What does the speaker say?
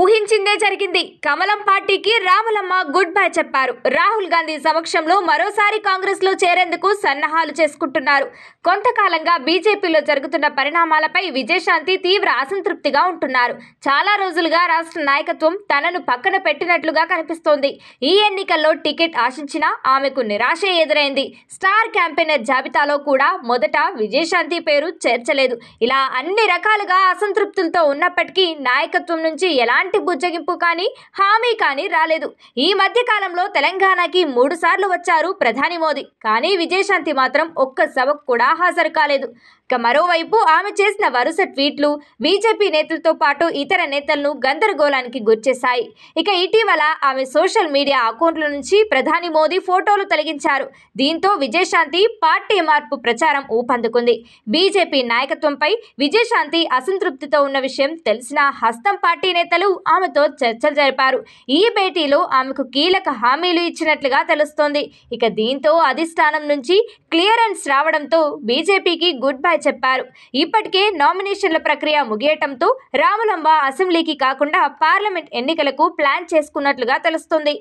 ఊహించిందే జరిగింది కమలం పార్టీకి రాములమ్మ గుడ్ బై చెప్పారు రాహుల్ గాంధీ సమక్షంలో మరోసారి కాంగ్రెస్ లో చేరేందుకు సన్నాహాలు చేసుకుంటున్నారు కొంతకాలంగా బీజేపీలో జరుగుతున్న పరిణామాలపై విజయశాంతి తీవ్ర అసంతృప్తిగా ఉంటున్నారు చాలా రోజులుగా రాష్ట్ర నాయకత్వం తనను పక్కన పెట్టినట్లుగా కనిపిస్తోంది ఈ ఎన్నికల్లో టికెట్ ఆశించినా ఆమెకు నిరాశ ఎదురైంది స్టార్ క్యాంపెయినర్ జాబితాలో కూడా మొదట విజయశాంతి పేరు చేర్చలేదు ఇలా అన్ని రకాలుగా అసంతృప్తులతో ఉన్నప్పటికీ నాయకత్వం నుంచి ఎలా ఎలాంటి బుజ్జగింపు కానీ హామీ కానీ రాలేదు ఈ మధ్య కాలంలో తెలంగాణకి మూడు సార్లు వచ్చారు ప్రధాని మోదీ కానీ విజయశాంతి మాత్రం ఒక్క సభకు కూడా హాజరు కాలేదు ఇక మరోవైపు ఆమె చేసిన వరుస ట్వీట్లు బీజేపీ నేతలతో పాటు ఇతర నేతలను గందరగోళానికి గుర్చేశాయి ఇక ఇటీవల ఆమె సోషల్ మీడియా అకౌంట్ల నుంచి ప్రధాని మోదీ ఫోటోలు తొలగించారు దీంతో విజయశాంతి పార్టీ మార్పు ప్రచారం ఊపందుకుంది బీజేపీ నాయకత్వంపై విజయశాంతి అసంతృప్తితో ఉన్న విషయం తెలిసిన హస్తం పార్టీ నేతలు నేతలు ఆమెతో చర్చలు జరిపారు ఈ భేటీలో ఆమెకు కీలక హామీలు ఇచ్చినట్లుగా తెలుస్తోంది ఇక దీంతో అధిష్టానం నుంచి క్లియరెన్స్ రావడంతో బీజేపీకి గుడ్ బై చెప్పారు ఇప్పటికే నామినేషన్ల ప్రక్రియ ముగియటంతో రాములంబ అసెంబ్లీకి కాకుండా పార్లమెంట్ ఎన్నికలకు ప్లాన్ చేసుకున్నట్లుగా తెలుస్తోంది